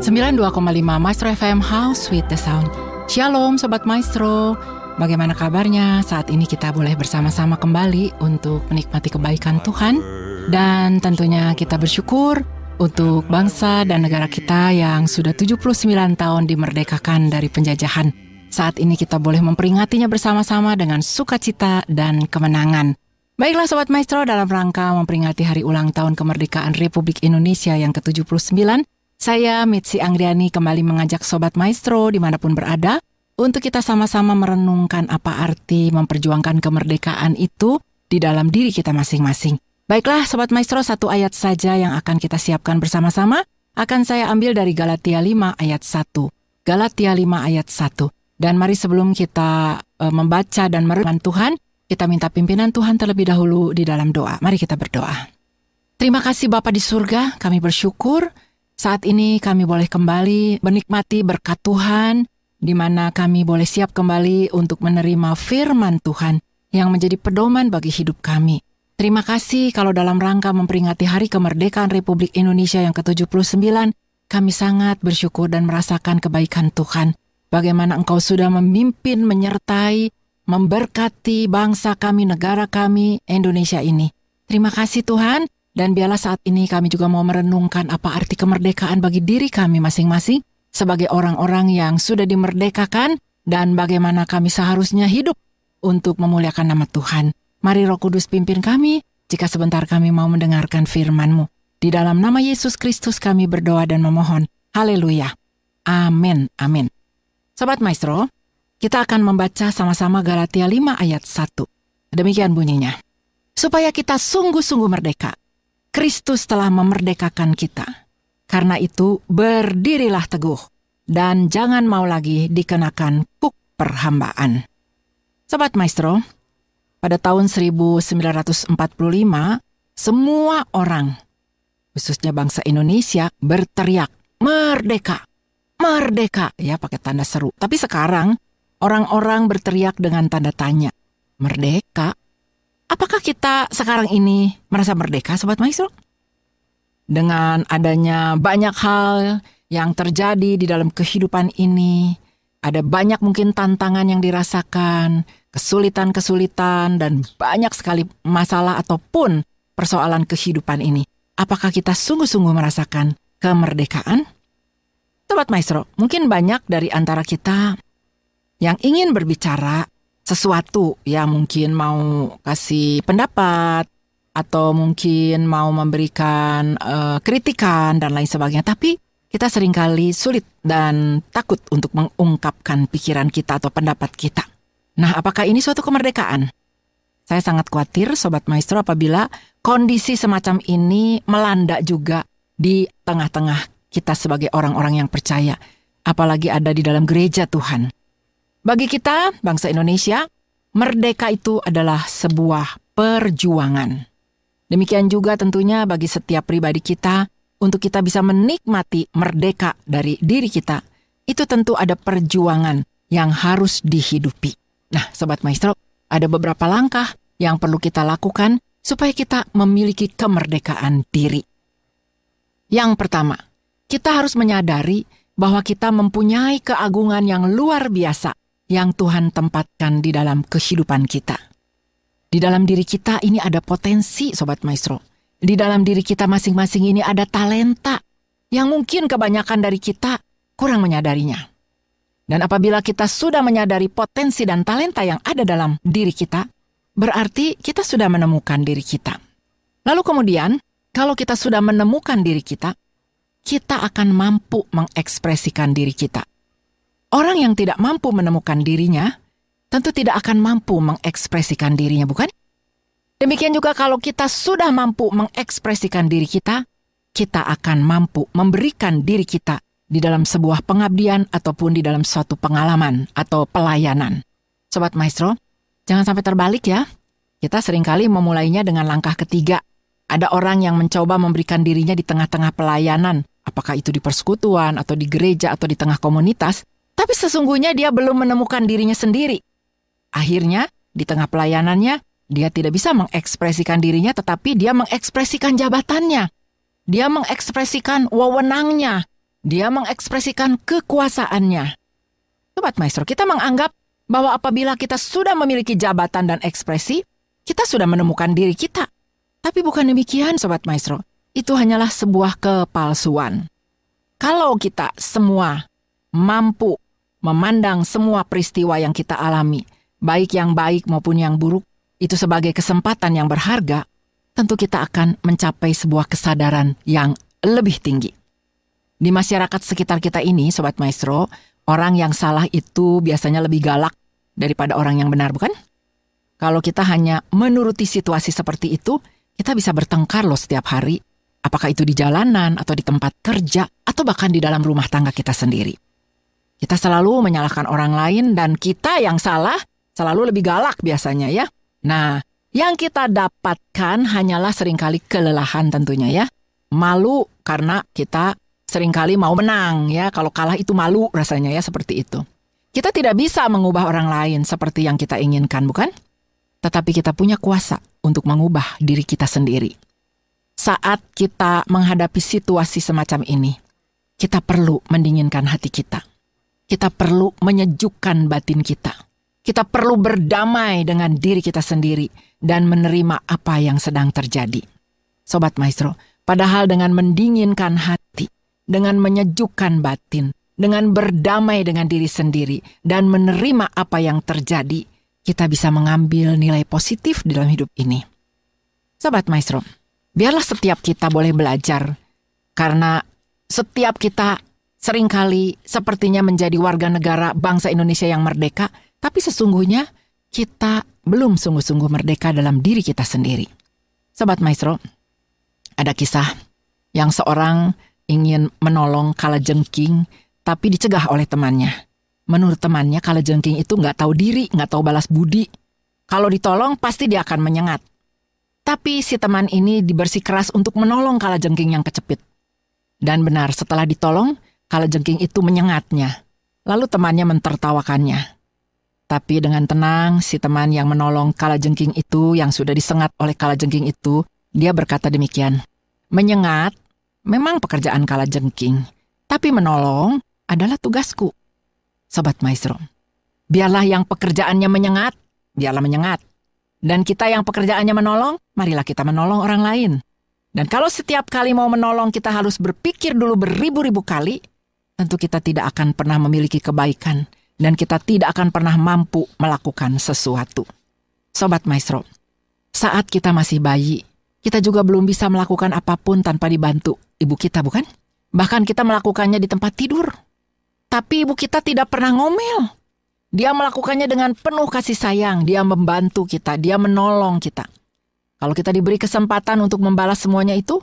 92,5 Maestro FM House with the Sound. Shalom Sobat Maestro. Bagaimana kabarnya? Saat ini kita boleh bersama-sama kembali untuk menikmati kebaikan Tuhan dan tentunya kita bersyukur untuk bangsa dan negara kita yang sudah 79 tahun dimerdekakan dari penjajahan. Saat ini kita boleh memperingatinya bersama-sama dengan sukacita dan kemenangan. Baiklah Sobat Maestro, dalam rangka memperingati hari ulang tahun kemerdekaan Republik Indonesia yang ke-79, saya Mitzi Anggriani kembali mengajak Sobat Maestro dimanapun berada untuk kita sama-sama merenungkan apa arti memperjuangkan kemerdekaan itu di dalam diri kita masing-masing. Baiklah Sobat Maestro, satu ayat saja yang akan kita siapkan bersama-sama akan saya ambil dari Galatia 5 ayat 1. Galatia 5 ayat 1. Dan mari sebelum kita e, membaca dan merenungkan Tuhan, kita minta pimpinan Tuhan terlebih dahulu di dalam doa. Mari kita berdoa. Terima kasih Bapa di surga, kami bersyukur saat ini kami boleh kembali menikmati berkat Tuhan, di mana kami boleh siap kembali untuk menerima firman Tuhan yang menjadi pedoman bagi hidup kami. Terima kasih kalau dalam rangka memperingati Hari Kemerdekaan Republik Indonesia yang ke-79, kami sangat bersyukur dan merasakan kebaikan Tuhan. Bagaimana Engkau sudah memimpin, menyertai, memberkati bangsa kami, negara kami, Indonesia ini. Terima kasih Tuhan, dan biarlah saat ini kami juga mau merenungkan apa arti kemerdekaan bagi diri kami masing-masing sebagai orang-orang yang sudah dimerdekakan dan bagaimana kami seharusnya hidup untuk memuliakan nama Tuhan. Mari roh kudus pimpin kami jika sebentar kami mau mendengarkan firman-Mu. Di dalam nama Yesus Kristus kami berdoa dan memohon. Haleluya. Amin, amin. Sobat Maestro, kita akan membaca sama-sama Galatia 5 ayat 1. Demikian bunyinya. Supaya kita sungguh-sungguh merdeka, Kristus telah memerdekakan kita. Karena itu, berdirilah teguh dan jangan mau lagi dikenakan kuk perhambaan. Sobat Maestro, pada tahun 1945, semua orang, khususnya bangsa Indonesia, berteriak, merdeka, merdeka, ya pakai tanda seru. Tapi sekarang, orang-orang berteriak dengan tanda tanya, merdeka, Apakah kita sekarang ini merasa merdeka, Sobat Maestro? Dengan adanya banyak hal yang terjadi di dalam kehidupan ini, ada banyak mungkin tantangan yang dirasakan, kesulitan-kesulitan, dan banyak sekali masalah ataupun persoalan kehidupan ini. Apakah kita sungguh-sungguh merasakan kemerdekaan? Sobat Maestro, mungkin banyak dari antara kita yang ingin berbicara sesuatu ya mungkin mau kasih pendapat atau mungkin mau memberikan uh, kritikan dan lain sebagainya tapi kita seringkali sulit dan takut untuk mengungkapkan pikiran kita atau pendapat kita. Nah, apakah ini suatu kemerdekaan? Saya sangat khawatir sobat maestro apabila kondisi semacam ini melanda juga di tengah-tengah kita sebagai orang-orang yang percaya, apalagi ada di dalam gereja Tuhan. Bagi kita, bangsa Indonesia, merdeka itu adalah sebuah perjuangan. Demikian juga tentunya bagi setiap pribadi kita, untuk kita bisa menikmati merdeka dari diri kita, itu tentu ada perjuangan yang harus dihidupi. Nah, Sobat Maestro, ada beberapa langkah yang perlu kita lakukan supaya kita memiliki kemerdekaan diri. Yang pertama, kita harus menyadari bahwa kita mempunyai keagungan yang luar biasa yang Tuhan tempatkan di dalam kehidupan kita. Di dalam diri kita ini ada potensi, Sobat Maestro. Di dalam diri kita masing-masing ini ada talenta yang mungkin kebanyakan dari kita kurang menyadarinya. Dan apabila kita sudah menyadari potensi dan talenta yang ada dalam diri kita, berarti kita sudah menemukan diri kita. Lalu kemudian, kalau kita sudah menemukan diri kita, kita akan mampu mengekspresikan diri kita. Orang yang tidak mampu menemukan dirinya tentu tidak akan mampu mengekspresikan dirinya, bukan? Demikian juga kalau kita sudah mampu mengekspresikan diri kita, kita akan mampu memberikan diri kita di dalam sebuah pengabdian ataupun di dalam suatu pengalaman atau pelayanan. Sobat Maestro, jangan sampai terbalik ya. Kita seringkali memulainya dengan langkah ketiga. Ada orang yang mencoba memberikan dirinya di tengah-tengah pelayanan, apakah itu di persekutuan atau di gereja atau di tengah komunitas, tapi sesungguhnya dia belum menemukan dirinya sendiri. Akhirnya, di tengah pelayanannya, dia tidak bisa mengekspresikan dirinya, tetapi dia mengekspresikan jabatannya. Dia mengekspresikan wewenangnya. Dia mengekspresikan kekuasaannya. Sobat Maestro, kita menganggap bahwa apabila kita sudah memiliki jabatan dan ekspresi, kita sudah menemukan diri kita. Tapi bukan demikian, Sobat Maestro. Itu hanyalah sebuah kepalsuan. Kalau kita semua mampu memandang semua peristiwa yang kita alami, baik yang baik maupun yang buruk, itu sebagai kesempatan yang berharga, tentu kita akan mencapai sebuah kesadaran yang lebih tinggi. Di masyarakat sekitar kita ini, Sobat Maestro, orang yang salah itu biasanya lebih galak daripada orang yang benar, bukan? Kalau kita hanya menuruti situasi seperti itu, kita bisa bertengkar loh setiap hari. Apakah itu di jalanan, atau di tempat kerja, atau bahkan di dalam rumah tangga kita sendiri. Kita selalu menyalahkan orang lain dan kita yang salah selalu lebih galak biasanya ya. Nah, yang kita dapatkan hanyalah seringkali kelelahan tentunya ya. Malu karena kita seringkali mau menang ya. Kalau kalah itu malu rasanya ya seperti itu. Kita tidak bisa mengubah orang lain seperti yang kita inginkan, bukan? Tetapi kita punya kuasa untuk mengubah diri kita sendiri. Saat kita menghadapi situasi semacam ini, kita perlu mendinginkan hati kita. Kita perlu menyejukkan batin kita. Kita perlu berdamai dengan diri kita sendiri dan menerima apa yang sedang terjadi. Sobat Maestro, padahal dengan mendinginkan hati, dengan menyejukkan batin, dengan berdamai dengan diri sendiri, dan menerima apa yang terjadi, kita bisa mengambil nilai positif dalam hidup ini. Sobat Maestro, biarlah setiap kita boleh belajar, karena setiap kita seringkali sepertinya menjadi warga negara bangsa Indonesia yang merdeka, tapi sesungguhnya kita belum sungguh-sungguh merdeka dalam diri kita sendiri. Sobat Maestro, ada kisah yang seorang ingin menolong kala jengking tapi dicegah oleh temannya. Menurut temannya kala jengking itu nggak tahu diri, nggak tahu balas budi. Kalau ditolong pasti dia akan menyengat. Tapi si teman ini dibersih keras untuk menolong kala jengking yang kecepit. Dan benar, setelah ditolong, kalajengking itu menyengatnya. Lalu temannya mentertawakannya. Tapi dengan tenang, si teman yang menolong kalajengking itu yang sudah disengat oleh kalajengking itu, dia berkata demikian. Menyengat memang pekerjaan kalajengking, tapi menolong adalah tugasku. Sobat Maestro, biarlah yang pekerjaannya menyengat, biarlah menyengat. Dan kita yang pekerjaannya menolong, marilah kita menolong orang lain. Dan kalau setiap kali mau menolong kita harus berpikir dulu beribu-ribu kali, tentu kita tidak akan pernah memiliki kebaikan dan kita tidak akan pernah mampu melakukan sesuatu. Sobat Maestro, saat kita masih bayi, kita juga belum bisa melakukan apapun tanpa dibantu ibu kita, bukan? Bahkan kita melakukannya di tempat tidur. Tapi ibu kita tidak pernah ngomel. Dia melakukannya dengan penuh kasih sayang, dia membantu kita, dia menolong kita. Kalau kita diberi kesempatan untuk membalas semuanya itu,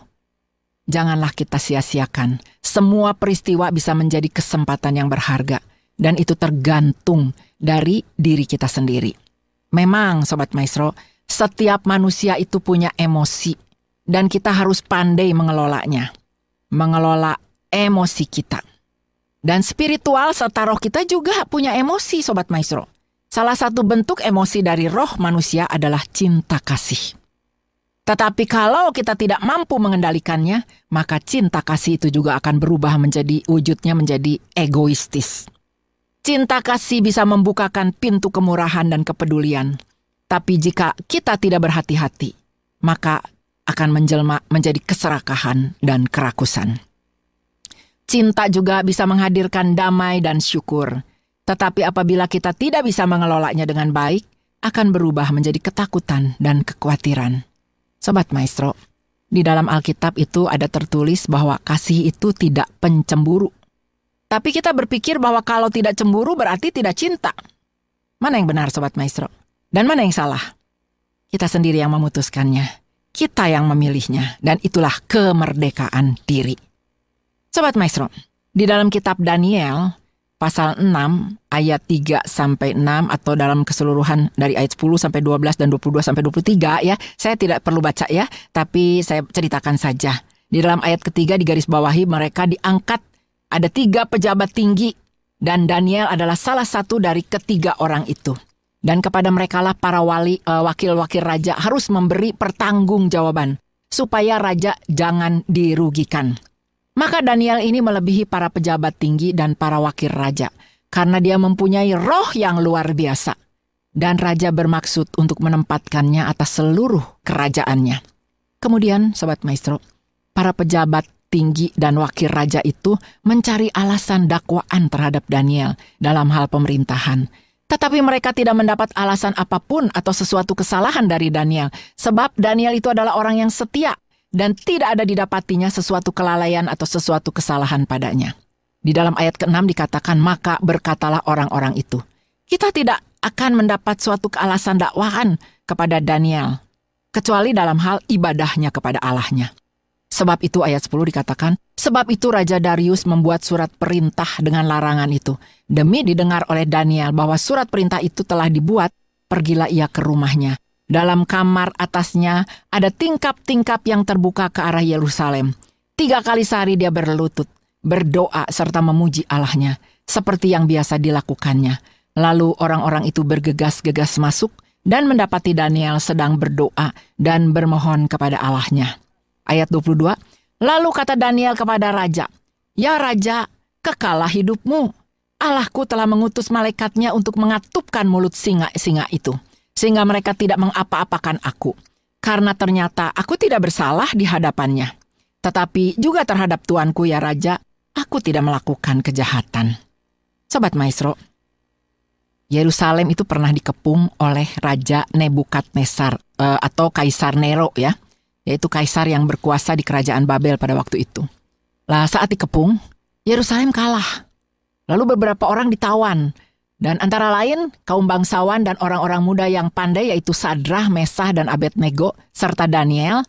janganlah kita sia-siakan. Semua peristiwa bisa menjadi kesempatan yang berharga, dan itu tergantung dari diri kita sendiri. Memang, Sobat Maestro, setiap manusia itu punya emosi, dan kita harus pandai mengelolanya, mengelola emosi kita. Dan spiritual serta roh kita juga punya emosi, Sobat Maestro. Salah satu bentuk emosi dari roh manusia adalah cinta kasih. Tetapi kalau kita tidak mampu mengendalikannya, maka cinta kasih itu juga akan berubah menjadi wujudnya menjadi egoistis. Cinta kasih bisa membukakan pintu kemurahan dan kepedulian. Tapi jika kita tidak berhati-hati, maka akan menjelma menjadi keserakahan dan kerakusan. Cinta juga bisa menghadirkan damai dan syukur. Tetapi apabila kita tidak bisa mengelolanya dengan baik, akan berubah menjadi ketakutan dan kekhawatiran. Sobat Maestro, di dalam Alkitab itu ada tertulis bahwa kasih itu tidak pencemburu. Tapi kita berpikir bahwa kalau tidak cemburu berarti tidak cinta. Mana yang benar Sobat Maestro? Dan mana yang salah? Kita sendiri yang memutuskannya. Kita yang memilihnya. Dan itulah kemerdekaan diri. Sobat Maestro, di dalam kitab Daniel, pasal 6 ayat 3 sampai 6 atau dalam keseluruhan dari ayat 10 sampai 12 dan 22 sampai 23 ya. Saya tidak perlu baca ya, tapi saya ceritakan saja. Di dalam ayat ketiga di garis bawahi mereka diangkat ada tiga pejabat tinggi dan Daniel adalah salah satu dari ketiga orang itu. Dan kepada merekalah para wali e, wakil-wakil uh, raja harus memberi pertanggungjawaban supaya raja jangan dirugikan. Maka Daniel ini melebihi para pejabat tinggi dan para wakil raja, karena dia mempunyai roh yang luar biasa. Dan raja bermaksud untuk menempatkannya atas seluruh kerajaannya. Kemudian, Sobat Maestro, para pejabat tinggi dan wakil raja itu mencari alasan dakwaan terhadap Daniel dalam hal pemerintahan. Tetapi mereka tidak mendapat alasan apapun atau sesuatu kesalahan dari Daniel, sebab Daniel itu adalah orang yang setia dan tidak ada didapatinya sesuatu kelalaian atau sesuatu kesalahan padanya. Di dalam ayat ke-6 dikatakan, maka berkatalah orang-orang itu. Kita tidak akan mendapat suatu kealasan dakwahan kepada Daniel, kecuali dalam hal ibadahnya kepada Allahnya. Sebab itu ayat 10 dikatakan, sebab itu Raja Darius membuat surat perintah dengan larangan itu. Demi didengar oleh Daniel bahwa surat perintah itu telah dibuat, pergilah ia ke rumahnya dalam kamar atasnya ada tingkap-tingkap yang terbuka ke arah Yerusalem. Tiga kali sehari dia berlutut, berdoa serta memuji Allahnya, seperti yang biasa dilakukannya. Lalu orang-orang itu bergegas-gegas masuk dan mendapati Daniel sedang berdoa dan bermohon kepada Allahnya. Ayat 22, Lalu kata Daniel kepada Raja, Ya Raja, kekalah hidupmu. Allahku telah mengutus malaikatnya untuk mengatupkan mulut singa-singa itu.' sehingga mereka tidak mengapa-apakan aku, karena ternyata aku tidak bersalah di hadapannya. Tetapi juga terhadap tuanku ya raja, aku tidak melakukan kejahatan. Sobat Maestro, Yerusalem itu pernah dikepung oleh Raja Nebukadnezar uh, atau Kaisar Nero ya, yaitu kaisar yang berkuasa di kerajaan Babel pada waktu itu. Lah saat dikepung, Yerusalem kalah. Lalu beberapa orang ditawan dan antara lain, kaum bangsawan dan orang-orang muda yang pandai yaitu Sadrah, Mesah, dan Abednego, serta Daniel,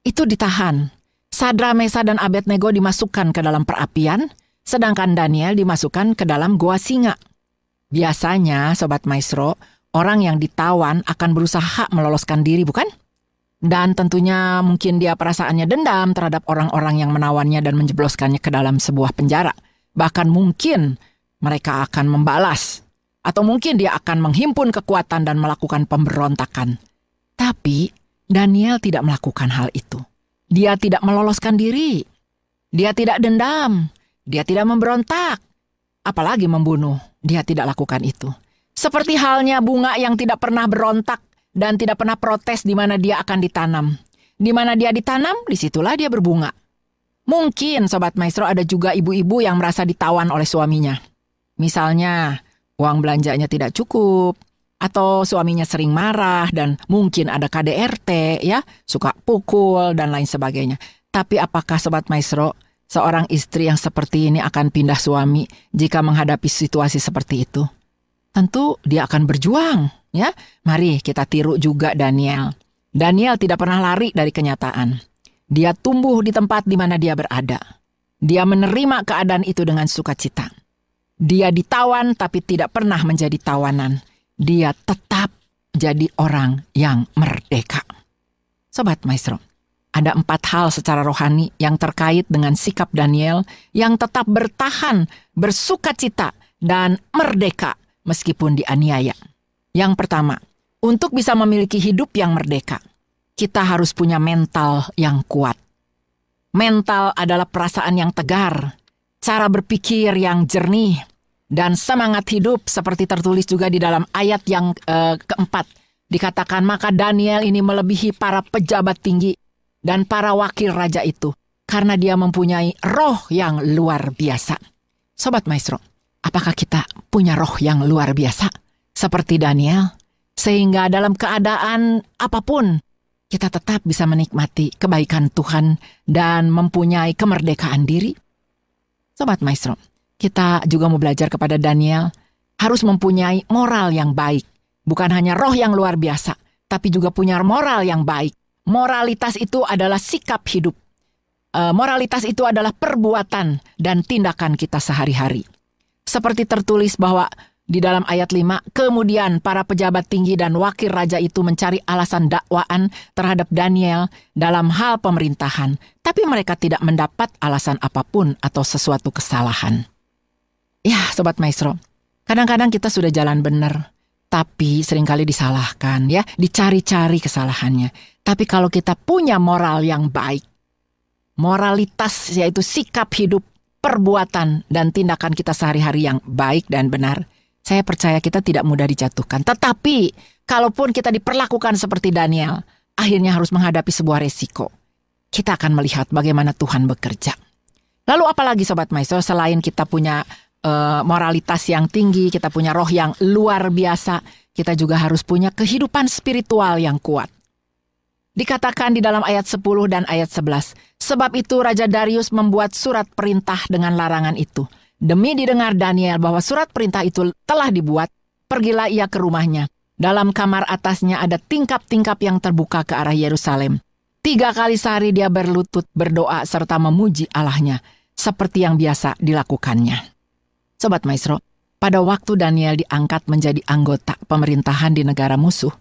itu ditahan. Sadrah, Mesah, dan Abednego dimasukkan ke dalam perapian, sedangkan Daniel dimasukkan ke dalam gua singa. Biasanya, Sobat Maestro, orang yang ditawan akan berusaha meloloskan diri, bukan? Dan tentunya mungkin dia perasaannya dendam terhadap orang-orang yang menawannya dan menjebloskannya ke dalam sebuah penjara. Bahkan mungkin mereka akan membalas atau mungkin dia akan menghimpun kekuatan dan melakukan pemberontakan. Tapi Daniel tidak melakukan hal itu. Dia tidak meloloskan diri. Dia tidak dendam. Dia tidak memberontak. Apalagi membunuh. Dia tidak lakukan itu. Seperti halnya bunga yang tidak pernah berontak dan tidak pernah protes di mana dia akan ditanam. Di mana dia ditanam, disitulah dia berbunga. Mungkin Sobat Maestro ada juga ibu-ibu yang merasa ditawan oleh suaminya. Misalnya, uang belanjanya tidak cukup, atau suaminya sering marah dan mungkin ada KDRT ya, suka pukul dan lain sebagainya. Tapi apakah sobat maestro, seorang istri yang seperti ini akan pindah suami jika menghadapi situasi seperti itu? Tentu dia akan berjuang, ya. Mari kita tiru juga Daniel. Daniel tidak pernah lari dari kenyataan. Dia tumbuh di tempat di mana dia berada. Dia menerima keadaan itu dengan sukacita. Dia ditawan tapi tidak pernah menjadi tawanan. Dia tetap jadi orang yang merdeka. Sobat Maestro, ada empat hal secara rohani yang terkait dengan sikap Daniel yang tetap bertahan, bersuka cita, dan merdeka meskipun dianiaya. Yang pertama, untuk bisa memiliki hidup yang merdeka, kita harus punya mental yang kuat. Mental adalah perasaan yang tegar, cara berpikir yang jernih dan semangat hidup seperti tertulis juga di dalam ayat yang uh, keempat. Dikatakan maka Daniel ini melebihi para pejabat tinggi dan para wakil raja itu karena dia mempunyai roh yang luar biasa. Sobat Maestro, apakah kita punya roh yang luar biasa seperti Daniel? Sehingga dalam keadaan apapun, kita tetap bisa menikmati kebaikan Tuhan dan mempunyai kemerdekaan diri. Sobat Maestro, kita juga mau belajar kepada Daniel harus mempunyai moral yang baik. Bukan hanya roh yang luar biasa, tapi juga punya moral yang baik. Moralitas itu adalah sikap hidup. E, moralitas itu adalah perbuatan dan tindakan kita sehari-hari. Seperti tertulis bahwa di dalam ayat 5, kemudian para pejabat tinggi dan wakil raja itu mencari alasan dakwaan terhadap Daniel dalam hal pemerintahan, tapi mereka tidak mendapat alasan apapun atau sesuatu kesalahan. Ya, sobat maestro, kadang-kadang kita sudah jalan benar, tapi seringkali disalahkan ya, dicari-cari kesalahannya. Tapi kalau kita punya moral yang baik, moralitas yaitu sikap hidup, perbuatan dan tindakan kita sehari-hari yang baik dan benar, saya percaya kita tidak mudah dijatuhkan. Tetapi, kalaupun kita diperlakukan seperti Daniel, akhirnya harus menghadapi sebuah resiko. Kita akan melihat bagaimana Tuhan bekerja. Lalu apalagi Sobat Maestro, selain kita punya uh, moralitas yang tinggi, kita punya roh yang luar biasa, kita juga harus punya kehidupan spiritual yang kuat. Dikatakan di dalam ayat 10 dan ayat 11, sebab itu Raja Darius membuat surat perintah dengan larangan itu Demi didengar Daniel bahwa surat perintah itu telah dibuat, pergilah ia ke rumahnya. Dalam kamar atasnya ada tingkap-tingkap yang terbuka ke arah Yerusalem. Tiga kali sehari dia berlutut berdoa serta memuji Allahnya, seperti yang biasa dilakukannya. Sobat Maestro, pada waktu Daniel diangkat menjadi anggota pemerintahan di negara musuh,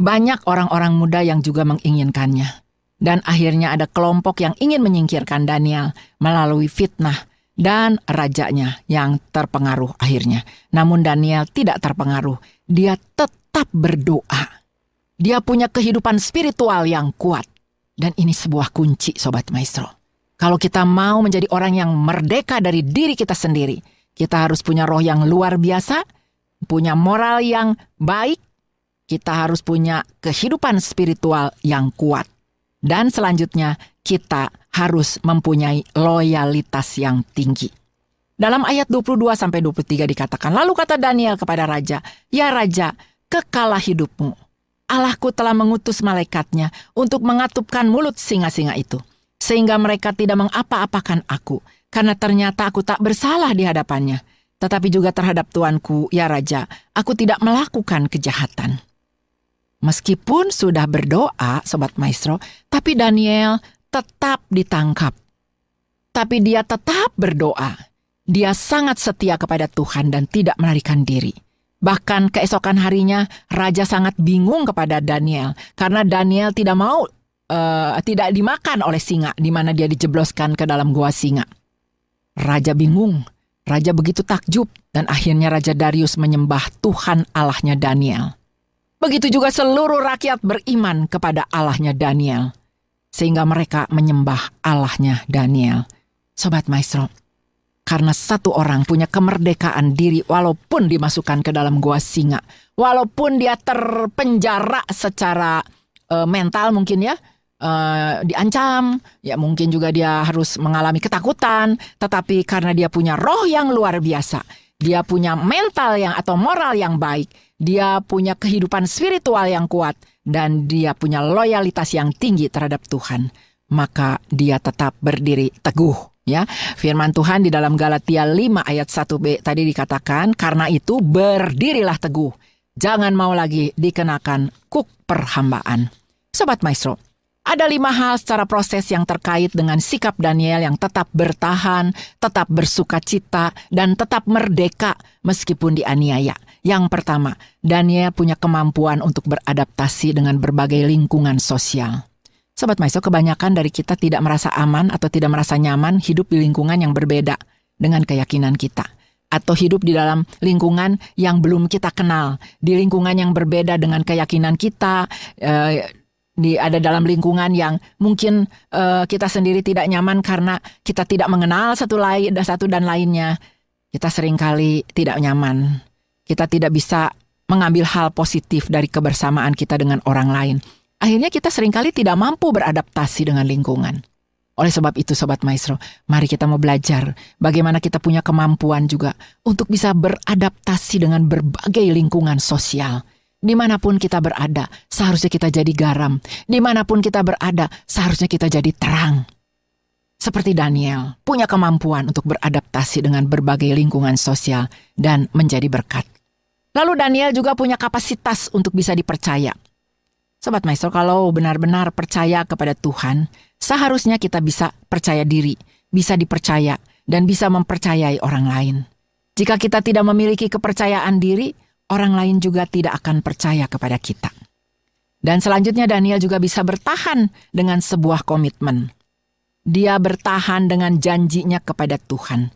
banyak orang-orang muda yang juga menginginkannya. Dan akhirnya ada kelompok yang ingin menyingkirkan Daniel melalui fitnah dan rajanya yang terpengaruh akhirnya. Namun Daniel tidak terpengaruh, dia tetap berdoa. Dia punya kehidupan spiritual yang kuat. Dan ini sebuah kunci Sobat Maestro. Kalau kita mau menjadi orang yang merdeka dari diri kita sendiri, kita harus punya roh yang luar biasa, punya moral yang baik, kita harus punya kehidupan spiritual yang kuat. Dan selanjutnya kita harus mempunyai loyalitas yang tinggi. Dalam ayat 22 sampai 23 dikatakan, lalu kata Daniel kepada raja, "Ya raja, kekalah hidupmu. Allahku telah mengutus malaikatnya untuk mengatupkan mulut singa-singa itu, sehingga mereka tidak mengapa-apakan aku, karena ternyata aku tak bersalah di hadapannya, tetapi juga terhadap tuanku, ya raja, aku tidak melakukan kejahatan." Meskipun sudah berdoa, Sobat Maestro, tapi Daniel tetap ditangkap. Tapi dia tetap berdoa. Dia sangat setia kepada Tuhan dan tidak melarikan diri. Bahkan keesokan harinya, raja sangat bingung kepada Daniel karena Daniel tidak mau uh, tidak dimakan oleh singa, di mana dia dijebloskan ke dalam gua singa. Raja bingung, raja begitu takjub, dan akhirnya Raja Darius menyembah Tuhan Allahnya Daniel. Begitu juga seluruh rakyat beriman kepada Allahnya Daniel sehingga mereka menyembah Allahnya Daniel. Sobat Maestro, karena satu orang punya kemerdekaan diri walaupun dimasukkan ke dalam gua singa, walaupun dia terpenjara secara uh, mental mungkin ya, uh, diancam, ya mungkin juga dia harus mengalami ketakutan, tetapi karena dia punya roh yang luar biasa, dia punya mental yang atau moral yang baik, dia punya kehidupan spiritual yang kuat, dan dia punya loyalitas yang tinggi terhadap Tuhan, maka dia tetap berdiri teguh. Ya, firman Tuhan di dalam Galatia 5 ayat 1b tadi dikatakan, karena itu berdirilah teguh. Jangan mau lagi dikenakan kuk perhambaan. Sobat Maestro, ada lima hal secara proses yang terkait dengan sikap Daniel yang tetap bertahan, tetap bersuka cita, dan tetap merdeka meskipun dianiaya. Yang pertama, Daniel punya kemampuan untuk beradaptasi dengan berbagai lingkungan sosial. Sobat Maiso, kebanyakan dari kita tidak merasa aman atau tidak merasa nyaman hidup di lingkungan yang berbeda dengan keyakinan kita atau hidup di dalam lingkungan yang belum kita kenal, di lingkungan yang berbeda dengan keyakinan kita, eh, di ada dalam lingkungan yang mungkin uh, kita sendiri tidak nyaman karena kita tidak mengenal satu lain satu dan lainnya kita seringkali tidak nyaman kita tidak bisa mengambil hal positif dari kebersamaan kita dengan orang lain akhirnya kita seringkali tidak mampu beradaptasi dengan lingkungan oleh sebab itu sobat maestro mari kita mau belajar bagaimana kita punya kemampuan juga untuk bisa beradaptasi dengan berbagai lingkungan sosial Dimanapun kita berada, seharusnya kita jadi garam. Dimanapun kita berada, seharusnya kita jadi terang. Seperti Daniel, punya kemampuan untuk beradaptasi dengan berbagai lingkungan sosial dan menjadi berkat. Lalu Daniel juga punya kapasitas untuk bisa dipercaya. Sobat Maestro, kalau benar-benar percaya kepada Tuhan, seharusnya kita bisa percaya diri, bisa dipercaya, dan bisa mempercayai orang lain. Jika kita tidak memiliki kepercayaan diri, orang lain juga tidak akan percaya kepada kita. Dan selanjutnya Daniel juga bisa bertahan dengan sebuah komitmen. Dia bertahan dengan janjinya kepada Tuhan.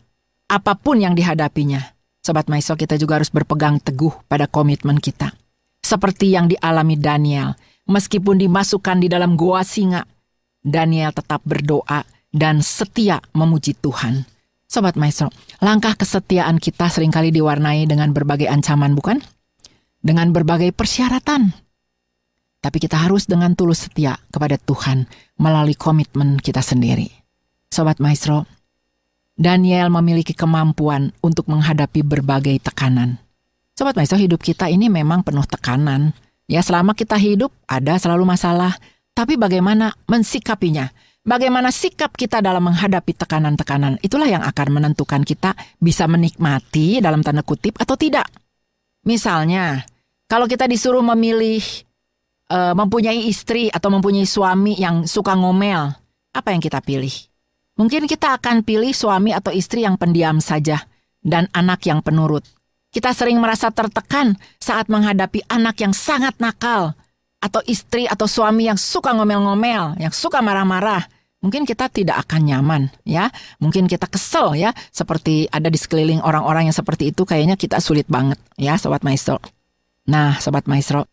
Apapun yang dihadapinya, Sobat Maiso kita juga harus berpegang teguh pada komitmen kita. Seperti yang dialami Daniel, meskipun dimasukkan di dalam goa singa, Daniel tetap berdoa dan setia memuji Tuhan. Sobat Maestro, langkah kesetiaan kita seringkali diwarnai dengan berbagai ancaman, bukan? Dengan berbagai persyaratan. Tapi kita harus dengan tulus setia kepada Tuhan melalui komitmen kita sendiri. Sobat Maestro, Daniel memiliki kemampuan untuk menghadapi berbagai tekanan. Sobat Maestro, hidup kita ini memang penuh tekanan. Ya, selama kita hidup ada selalu masalah. Tapi bagaimana mensikapinya? Bagaimana sikap kita dalam menghadapi tekanan-tekanan itulah yang akan menentukan kita bisa menikmati dalam tanda kutip atau tidak. Misalnya, kalau kita disuruh memilih uh, mempunyai istri atau mempunyai suami yang suka ngomel, apa yang kita pilih? Mungkin kita akan pilih suami atau istri yang pendiam saja dan anak yang penurut. Kita sering merasa tertekan saat menghadapi anak yang sangat nakal atau istri atau suami yang suka ngomel-ngomel, yang suka marah-marah mungkin kita tidak akan nyaman ya mungkin kita kesel ya seperti ada di sekeliling orang-orang yang seperti itu kayaknya kita sulit banget ya sobat maestro nah sobat maestro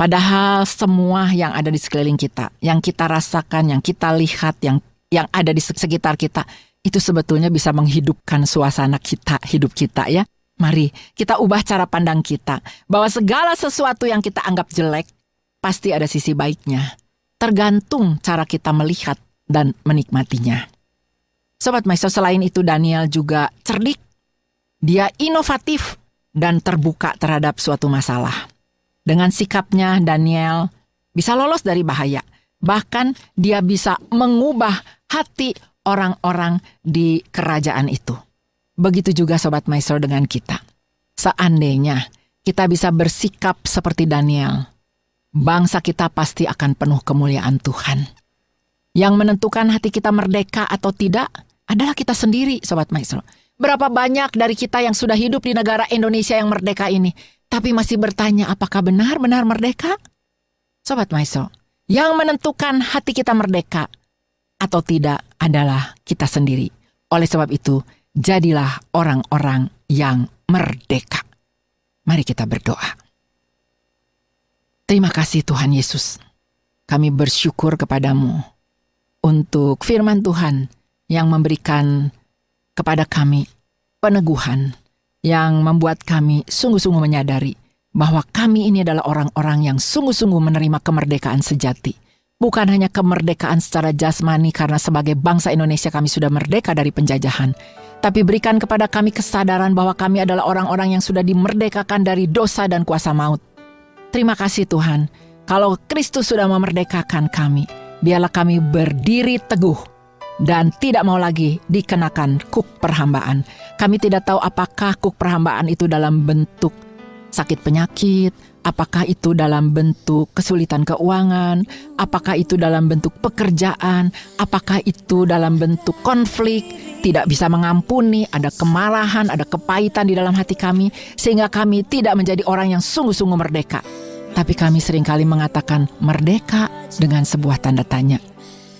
padahal semua yang ada di sekeliling kita yang kita rasakan yang kita lihat yang yang ada di sekitar kita itu sebetulnya bisa menghidupkan suasana kita hidup kita ya mari kita ubah cara pandang kita bahwa segala sesuatu yang kita anggap jelek pasti ada sisi baiknya tergantung cara kita melihat dan menikmatinya. Sobat Maestro, selain itu Daniel juga cerdik, dia inovatif dan terbuka terhadap suatu masalah. Dengan sikapnya Daniel bisa lolos dari bahaya. Bahkan dia bisa mengubah hati orang-orang di kerajaan itu. Begitu juga Sobat Maestro dengan kita. Seandainya kita bisa bersikap seperti Daniel, bangsa kita pasti akan penuh kemuliaan Tuhan. Yang menentukan hati kita merdeka atau tidak adalah kita sendiri, Sobat Maestro. Berapa banyak dari kita yang sudah hidup di negara Indonesia yang merdeka ini, tapi masih bertanya apakah benar-benar merdeka? Sobat Maestro, yang menentukan hati kita merdeka atau tidak adalah kita sendiri. Oleh sebab itu, jadilah orang-orang yang merdeka. Mari kita berdoa. Terima kasih Tuhan Yesus. Kami bersyukur kepadamu untuk firman Tuhan yang memberikan kepada kami peneguhan yang membuat kami sungguh-sungguh menyadari bahwa kami ini adalah orang-orang yang sungguh-sungguh menerima kemerdekaan sejati. Bukan hanya kemerdekaan secara jasmani karena sebagai bangsa Indonesia kami sudah merdeka dari penjajahan, tapi berikan kepada kami kesadaran bahwa kami adalah orang-orang yang sudah dimerdekakan dari dosa dan kuasa maut. Terima kasih Tuhan, kalau Kristus sudah memerdekakan kami biarlah kami berdiri teguh dan tidak mau lagi dikenakan kuk perhambaan. Kami tidak tahu apakah kuk perhambaan itu dalam bentuk sakit penyakit, apakah itu dalam bentuk kesulitan keuangan, apakah itu dalam bentuk pekerjaan, apakah itu dalam bentuk konflik, tidak bisa mengampuni, ada kemarahan, ada kepahitan di dalam hati kami, sehingga kami tidak menjadi orang yang sungguh-sungguh merdeka tapi kami seringkali mengatakan merdeka dengan sebuah tanda tanya.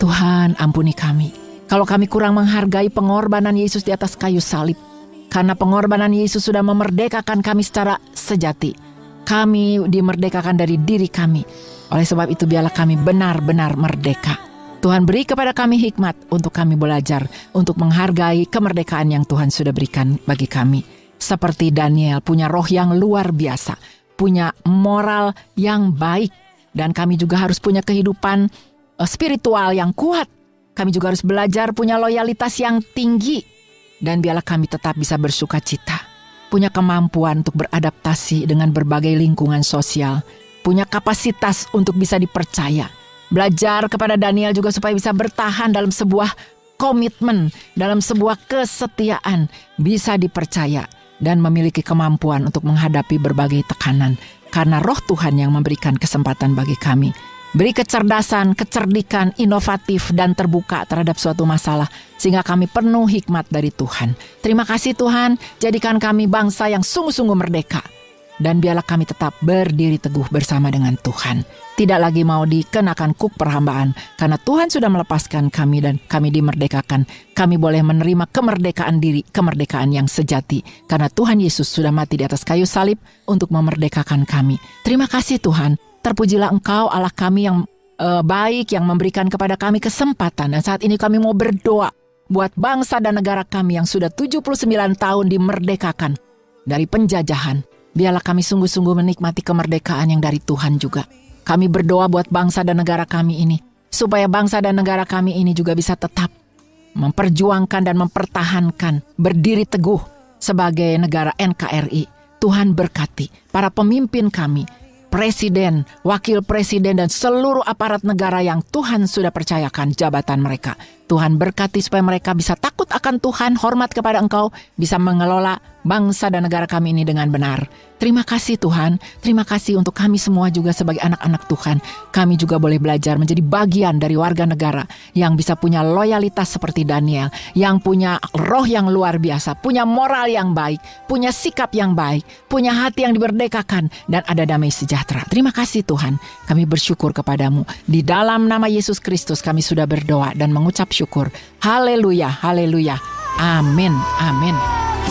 Tuhan, ampuni kami. Kalau kami kurang menghargai pengorbanan Yesus di atas kayu salib, karena pengorbanan Yesus sudah memerdekakan kami secara sejati. Kami dimerdekakan dari diri kami. Oleh sebab itu biarlah kami benar-benar merdeka. Tuhan beri kepada kami hikmat untuk kami belajar untuk menghargai kemerdekaan yang Tuhan sudah berikan bagi kami. Seperti Daniel punya roh yang luar biasa punya moral yang baik dan kami juga harus punya kehidupan eh, spiritual yang kuat. Kami juga harus belajar punya loyalitas yang tinggi dan biarlah kami tetap bisa bersuka cita, punya kemampuan untuk beradaptasi dengan berbagai lingkungan sosial, punya kapasitas untuk bisa dipercaya. Belajar kepada Daniel juga supaya bisa bertahan dalam sebuah komitmen, dalam sebuah kesetiaan, bisa dipercaya dan memiliki kemampuan untuk menghadapi berbagai tekanan karena roh Tuhan yang memberikan kesempatan bagi kami. Beri kecerdasan, kecerdikan, inovatif, dan terbuka terhadap suatu masalah, sehingga kami penuh hikmat dari Tuhan. Terima kasih, Tuhan. Jadikan kami bangsa yang sungguh-sungguh merdeka, dan biarlah kami tetap berdiri teguh bersama dengan Tuhan. Tidak lagi mau dikenakan kuk perhambaan, karena Tuhan sudah melepaskan kami dan kami dimerdekakan. Kami boleh menerima kemerdekaan diri, kemerdekaan yang sejati, karena Tuhan Yesus sudah mati di atas kayu salib untuk memerdekakan kami. Terima kasih Tuhan, terpujilah Engkau Allah kami yang uh, baik, yang memberikan kepada kami kesempatan. Dan saat ini kami mau berdoa buat bangsa dan negara kami yang sudah 79 tahun dimerdekakan dari penjajahan biarlah kami sungguh-sungguh menikmati kemerdekaan yang dari Tuhan juga. Kami berdoa buat bangsa dan negara kami ini, supaya bangsa dan negara kami ini juga bisa tetap memperjuangkan dan mempertahankan, berdiri teguh sebagai negara NKRI. Tuhan berkati para pemimpin kami, presiden, wakil presiden, dan seluruh aparat negara yang Tuhan sudah percayakan jabatan mereka. Tuhan berkati supaya mereka bisa takut akan Tuhan, hormat kepada Engkau, bisa mengelola bangsa dan negara kami ini dengan benar. Terima kasih Tuhan, terima kasih untuk kami semua juga sebagai anak-anak Tuhan. Kami juga boleh belajar menjadi bagian dari warga negara yang bisa punya loyalitas seperti Daniel, yang punya roh yang luar biasa, punya moral yang baik, punya sikap yang baik, punya hati yang diberdekakan, dan ada damai sejahtera. Terima kasih Tuhan, kami bersyukur kepadamu. Di dalam nama Yesus Kristus kami sudah berdoa dan mengucap syukur. Haleluya, haleluya. Amin, amin.